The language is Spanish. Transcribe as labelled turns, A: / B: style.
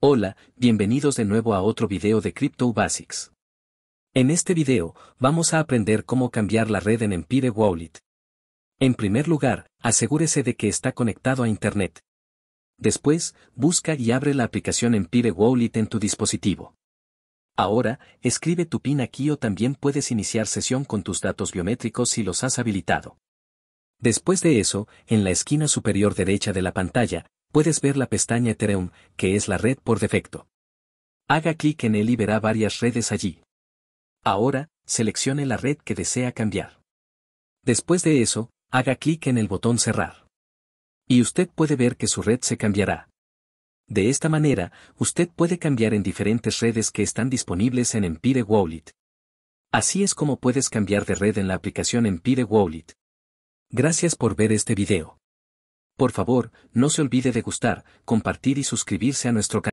A: Hola, bienvenidos de nuevo a otro video de Crypto Basics. En este video, vamos a aprender cómo cambiar la red en Empire Wallet. En primer lugar, asegúrese de que está conectado a Internet. Después, busca y abre la aplicación Empire Wallet en tu dispositivo. Ahora, escribe tu PIN aquí o también puedes iniciar sesión con tus datos biométricos si los has habilitado. Después de eso, en la esquina superior derecha de la pantalla, puedes ver la pestaña Ethereum, que es la red por defecto. Haga clic en él y verá varias redes allí. Ahora, seleccione la red que desea cambiar. Después de eso, haga clic en el botón Cerrar. Y usted puede ver que su red se cambiará. De esta manera, usted puede cambiar en diferentes redes que están disponibles en Empire Wallet. Así es como puedes cambiar de red en la aplicación Empire Wallet. Gracias por ver este video. Por favor, no se olvide de gustar, compartir y suscribirse a nuestro canal.